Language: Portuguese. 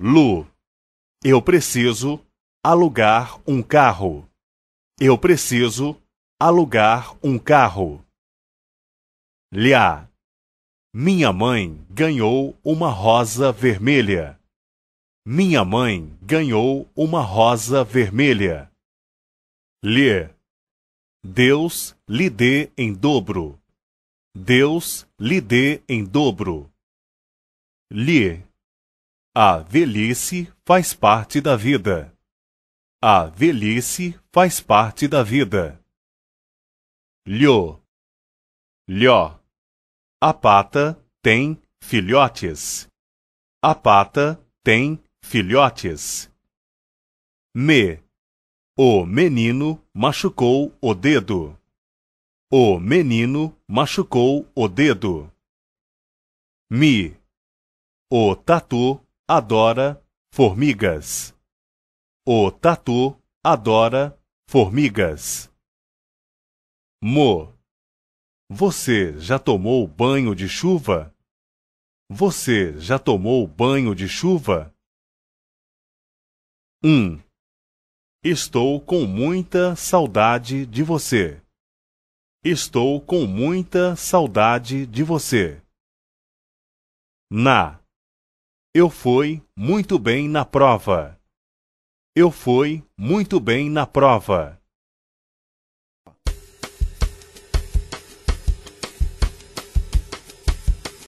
Lu, eu preciso alugar um carro. Eu preciso alugar um carro. Lia, minha mãe ganhou uma rosa vermelha. Minha mãe ganhou uma rosa vermelha. Lhe, Deus lhe dê em dobro. Deus lhe dê em dobro. Lhe, a velhice faz parte da vida. A velhice faz parte da vida. Lho. Lhó. A pata tem filhotes. A pata tem filhotes. Me. O menino machucou o dedo. O menino machucou o dedo. Mi. O tatu adora formigas. O tatu adora formigas. Mo. Você já tomou banho de chuva? Você já tomou banho de chuva? 1. Um. Estou com muita saudade de você. Estou com muita saudade de você. Na. Eu fui muito bem na prova. Eu fui muito bem na prova.